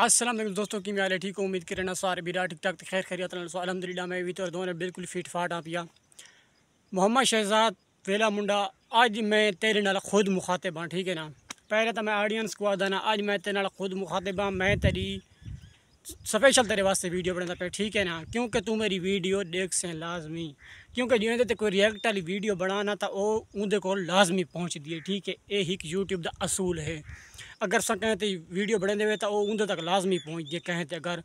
আসসালামু আলাইকুম দোস্তো কিমিয়ালে ঠিকো উমিদ কি রে না সারে ভিরা ঠিক ঠিক খায়র খায়রাত না আলহামদুলিল্লাহ মে ভি তর দোরে একদম ফিট ফাটা আপিয়া মোহাম্মদ শাহজাত ভেলা মুন্ডা আজ মে तेरे नाल खुद مخاطب ہاں ঠিক এ না پہلے তা মে অডিয়েন্স কো আদানা আজ মে तेरे नाल खुद مخاطب ہاں মে تی স্পেশাল तेरे वास्ते ভিডিও বনা দা পে ঠিক এ না ক্যুনকে তু meri ভিডিও দেখ সে لازমি ক্যুনকে যোনে تے کوئی ریঅ্যাক্ট والی ভিডিও বনা না তা ও উں دے کول لازমি পৌঁছ دی ঠিক এ এ হিক ইউটিউব دا اصول হে अगर सा कहें तो वीडियो बढ़ेंदे हुए तो वो तक लाजमी पहुँच गए कहें तो अगर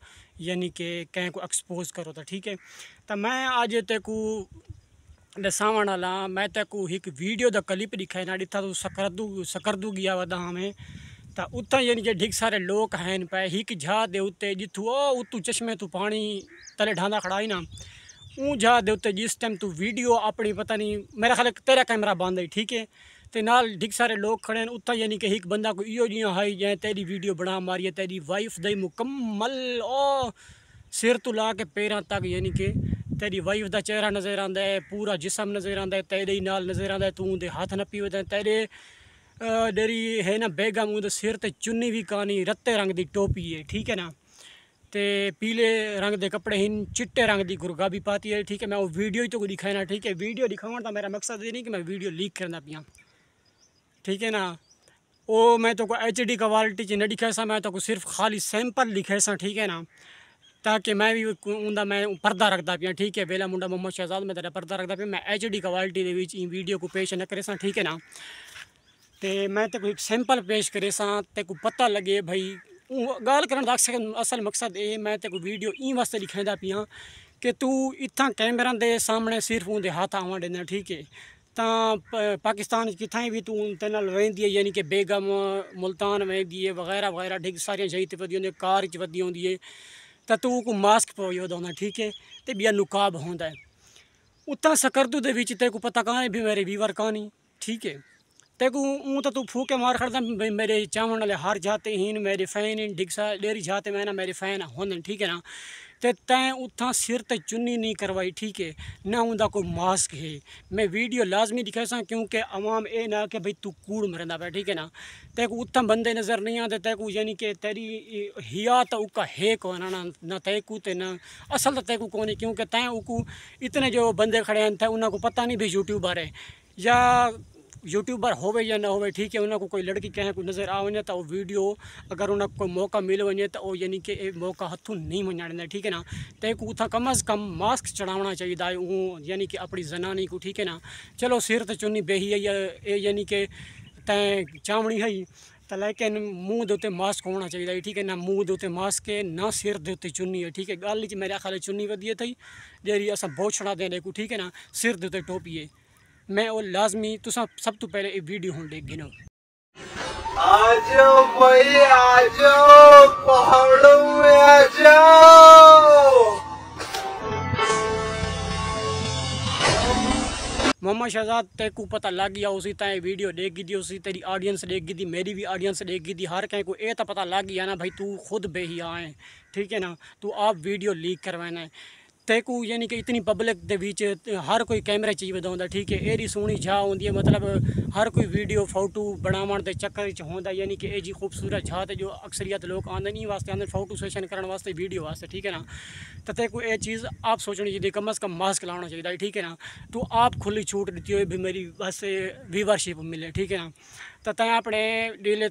यानी कि कंहिं को एक्सपोज करो तो ठीक है तो मैं अज तेकू ॾिसावण लाइ मैं तेकू एक वीडियो त क्लिप ना जिता तू तो सकरदू सकरदू गिया वॾा में उत तो उतां यानी कि ढिग सारे लोग आहिनि पिया एक झा के उते जितू ओ उतू चश्मे तूं पाणी तले ढांदा खड़ा ई न ऊं झा ते उते जिस टाइम तू वीडियो अपनी पता नहीं मेरा खाले तेरा कैमरा बंद है ठीक है ਤੇ ਨਾਲ ਢਿਕ ਸਾਰੇ ਲੋਕ ਖੜੇ ਨੇ ਉੱਥੇ ਯਾਨੀ ਕਿ ਇੱਕ ਬੰਦਾ ਕੋਈ ਇਹੋ ਜੀਆਂ ਹਾਈ ਜਾਂ ਤੇਰੀ ਵੀਡੀਓ ਬਣਾ ਮਾਰੀ ਤੇਰੀ ਵਾਈਫ ਦਾ ਮੁਕੰਮਲ ਉਹ ਸਿਰ ਤੋਂ ਲਾ ਕੇ ਪੈਰਾਂ ਤੱਕ ਯਾਨੀ ਕਿ ਤੇਰੀ ਵਾਈਫ ਦਾ ਚਿਹਰਾ ਨਜ਼ਰ ਆਉਂਦਾ ਹੈ ਪੂਰਾ ਜਿਸਮ ਨਜ਼ਰ ਆਉਂਦਾ ਹੈ ਤੇਰੇ ਨਾਲ ਨਜ਼ਰ ਆਉਂਦਾ ਤੂੰ ਦੇ ਹੱਥ ਨੱਪੀ ਹੋਦਾ ਤੇਰੇ ਡੇਰੀ ਹੈ ਨਾ ਬੇਗਮ ਉਹਦੇ ਸਿਰ ਤੇ ਚੁੰਨੀ ਵੀ ਕਾਣੀ ਰੱਤੇ ਰੰਗ ਦੀ ਟੋਪੀ ਹੈ ਠੀਕ ਹੈ ਨਾ ਤੇ ਪੀਲੇ ਰੰਗ ਦੇ ਕੱਪੜੇ ਹਨ ਚਿੱਟੇ ਰੰਗ ਦੀ ਗੁਰਗਾ ਵੀ ਪਾਤੀ ਹੈ ਠੀਕ ਹੈ ਮੈਂ ਉਹ ਵੀਡੀਓ ਹੀ ਤੋਂ ਦਿਖਾਇਆ ਠੀਕ ਹੈ ਵੀਡੀਓ ਦਿਖਾਉਣ ਦਾ ਮੇਰਾ ਮਕਸਦ ਇਹ ਨਹੀਂ ਕਿ ਮੈਂ ਵੀਡੀਓ ਲੀਕ ਕਰਨਾ ਪਿਆ ਠੀਕ ਹੈ ਨਾ ਉਹ ਮੈਂ ਤੋ ਕੋ ਐਚ ਡੀ ਕੁਆਲਿਟੀ ਚ ਨਹੀਂ ਦਿਖਾਇਆ ਸਾਂ ਮੈਂ ਤੋ ਕੋ ਸਿਰਫ ਖਾਲੀ ਸੈਂਪਲ ਲਿਖਿਆ ਸਾਂ ਠੀਕ ਹੈ ਨਾ ਤਾਂ ਕਿ ਮੈਂ ਵੀ ਉਹਦਾ ਮੈਂ ਪਰਦਾ ਰੱਖਦਾ ਪਿਆ ਠੀਕ ਹੈ ਵੇਲਾ ਮੁੰਡਾ ਮੁਹੰਮਦ ਸ਼ਹਿਜ਼ਾਦ ਮੈਂ ਤੇਰਾ ਪਰਦਾ ਰੱਖਦਾ ਪਿਆ ਮੈਂ ਐਚ ਡੀ ਕੁਆਲਿਟੀ ਦੇ ਵਿੱਚ ਇਹ ਵੀਡੀਓ ਕੋ ਪੇਸ਼ ਨਾ ਕਰੇ ਸਾਂ ਠੀਕ ਹੈ ਨਾ ਤੇ ਮੈਂ ਤੇ ਕੋਈ ਸੈਂਪਲ ਪੇਸ਼ ਕਰੇ ਸਾਂ ਤੇ ਕੋ ਪਤਾ ਲੱਗੇ ਭਾਈ ਗੱਲ ਕਰਨ ਦਾ ਅਸਲ ਮਕਸਦ ਇਹ ਮੈਂ ਤੇ ਕੋ ਵੀਡੀਓ ਇਹ ਵਾਸਤੇ ਲਿਖਾਂਦਾ ਪਿਆ ਕਿ ਤੂੰ ਇੱਥਾਂ ਕੈਮਰਾ ਦੇ ਸਾਹਮਣੇ ਸਿਰਫ ਉਹਦੇ ਹੱਥ ਆਵਾਂ ਦੇਣਾ ਠੀਕ ਹੈ ਤਾਂ ਪਾਕਿਸਤਾਨ ਕਿਥਾਂ ਵੀ ਤੂੰ ਤਨਲ ਰਹਿੰਦੀ ਹੈ ਯਾਨੀ ਕਿ ਬੇਗਮ ਮਲਤਾਨ ਵਹਿੰਦੀ ਹੈ ਵਗੈਰਾ ਵਗੈਰਾ ਠੀਕ ਸਾਰੀਆਂ ਸ਼ਹੀਦ ਤੇ ਵਧੀਆਂ ਨੇ ਕਾਰ ਚ ਵਧੀਆਂ ਹੁੰਦੀ ਹੈ ਤਾਂ ਤੂੰ ਕੋ ਮਾਸਕ ਪਾਇਓ ਦੋਨਾ ਠੀਕ ਹੈ ਤੇ ਬਿਆ ਨੁਕਾਬ ਹੁੰਦਾ ਹੈ ਉਤਾਂ ਸਕਰਦੂ ਦੇ ਵਿੱਚ ਤੇ ਕੋ ਪਤਾ ਕਾਹੇ ਵੀ ਮੇਰੇ ਵੀਵਰ ਕਾਨੀ ਠੀਕ ਹੈ ते को ऊँ तो तू फूके मार खड़ता मेरे चावन वाले हार जाते हैं मेरे फ़ैन इन डिग्सा डेरी जाते मैं ना मेरे फ़ैन होने ठीक है ना ਤੇ ਤੈਂ ਉੱਥਾਂ ਸਿਰ ਤੇ ਚੁੰਨੀ ਨਹੀਂ ਕਰਵਾਈ ਠੀਕ ਹੈ ਨਾ ਹੁੰਦਾ ਕੋਈ ਮਾਸਕ ਹੈ ਮੈਂ ਵੀਡੀਓ ਲਾਜ਼ਮੀ ਦਿਖਾਸਾਂ ਕਿਉਂਕਿ ਆਵਾਮ ਇਹ ਨਾ ਕਿ ਭਈ ਤੂੰ ਕੂੜ ਮਰਦਾ ਪਿਆ ਠੀਕ ਹੈ ਨਾ ਤੈਨੂੰ ਉੱਥਾਂ ਬੰਦੇ ਨਜ਼ਰ ਨਹੀਂ ਆਉਂਦੇ ਤੈਨੂੰ ਯਾਨੀ ਕਿ ਤੇਰੀ ਹਿਆ ਤਾਂ ਉਕਾ ਹੈ ਕੋ ਨਾ ਨਾ ਤੈਨੂੰ ਤੇ ਨਾ ਅਸਲ ਤਾਂ ਤੈਨੂੰ ਕੋਣੀ क्योंकि तैं उकू इतने जो बंदे खड़े हैं थे उन्होंने को पता नहीं भी यूट्यूबर है या यूट्यूबर होवे या न होवे ठीक है उन्होंने कोई लड़की कहें को नज़र आ वे तो वो वीडियो अगर उन कोई मौक़ा मिल वे तो वो यानी कि मौक़ा हथूं नहीं देना ठीक है ना तंहिंकू उतां कम अज़ कम मास्क चढ़ावना चाहिए आहे यानी कि अपनी जनानी को ठीक है ना चलो सिर त चुनी बेही ये यानी कि तैं चावनी है तो लेकिन मूँह के उत्ते मास्क होना चाहिए ठीक है ना मूँह के उत्ते मास्क है ना सिर के उत्ते चुन्नी है ठीक है गल मेरे ख्याल चुन्नी वधिए थी जी असां बोछड़ा देने को ठीक है ना सिर के उत्ते टोपी है મે ઓ લાઝમી તુસા સબ તો પહેલે વીડિયો હો લે ગીનો આજ ઓ કોઈ આજ ઓ પહોળો આજો મોહમદ શહઝાદ તેકુ પતા લાગી આ ઉસી તા વીડિયો દેગી દયો સી તારી ઓડિયન્સ દેગી દી મેરી વી ઓડિયન્સ દેગી દી હર કઈ કોઈ એ તા પતા લાગી આ ના ભાઈ તું ખુદ બેહી આય ઠીક હે ના તું આપ વીડિયો લીક કરવાના હે ਤੇਕੂ ਯਾਨੀ ਕਿ ਇਤਨੀ ਪਬਲਿਕ ਦੇ ਵਿੱਚ ਹਰ ਕੋਈ ਕੈਮਰੇ 'ਚ ਹੀ ਵਧਾਉਂਦਾ ਠੀਕ ਹੈ ਇਹਦੀ ਸੋਹਣੀ ਝਾ ਹੁੰਦੀ ਹੈ ਮਤਲਬ ਹਰ ਕੋਈ ਵੀਡੀਓ ਫੋਟੋ ਬਣਾਉਣ ਦੇ ਚੱਕਰ ਵਿੱਚ ਹੁੰਦਾ ਯਾਨੀ ਕਿ ਇਹ ਜੀ ਖੂਬਸੂਰਤ ਝਾ ਤੇ ਜੋ ਅਕਸਰੀਅਤ ਲੋਕ ਆਉਂਦੇ ਨਹੀਂ ਵਾਸਤੇ ਆਉਂਦੇ ਫੋਟੋ ਸੈਸ਼ਨ ਕਰਨ ਵਾਸਤੇ ਵੀਡੀਓ ਵਾਸਤੇ ठीक है ना तो तेरे को ये चीज़ आप सोचनी चाहिए कम अज़ कम मास्क लाना चाहिए ठीक है ना तो आप खुली छूट देती हो भी मेरी बस व्यूवरशिप मिले ठीक है ना तो तें अपने डेले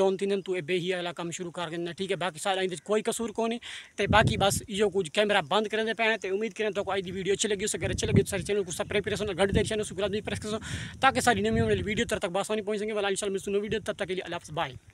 डाउन थी तू बेही ही अला शुरू कर देना ठीक है बाकी सारा इन कोई कसूर को नहीं बाकी बस यो कुछ कैमरा बंद करें पे हैं तो उम्मीद करें तो आई वीडियो अच्छी लगी अगर अच्छी लगी तो सारे चैनल को सब्सक्राइब करें घंटे प्रेस करो ताकि सारी नवी वीडियो तब तक बासानी पहुंचेंगे वाला इंशाल्लाह मिलते वीडियो तब तक के लिए अल्लाह बाय